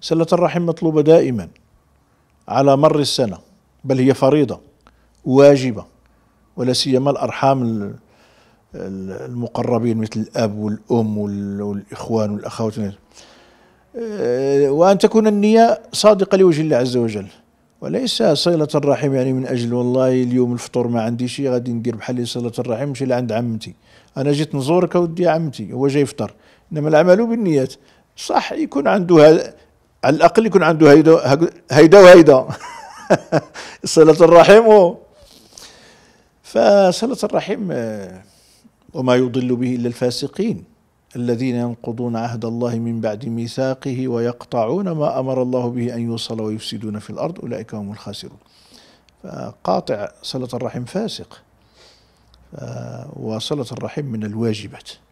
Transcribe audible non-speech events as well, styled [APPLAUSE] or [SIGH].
صلة الرحم مطلوبة دائما على مر السنة بل هي فريضة واجبة ولا سيما الأرحام المقربين مثل الأب والأم والإخوان والأخوات آه، وأن تكون النية صادقة لوجه الله عز وجل وليس صلة الرحم يعني من أجل والله اليوم الفطور ما عندي شيء غادي ندير بحال صلة الرحم نمشي لعند عمتي أنا جيت نزورك أودي عمتي هو جاي يفطر إنما العمل بالنيات صح يكون عنده على الاقل يكون عنده هيدا هيدا وهيدا [LAUGHS] صله الرحم و فصله الرحم آه، وما يضل به الا الفاسقين الذين ينقضون عهد الله من بعد ميثاقه ويقطعون ما امر الله به ان يوصل ويفسدون في الارض اولئك هم الخاسرون فقاطع صله الرحم فاسق وصله الرحم من الواجبات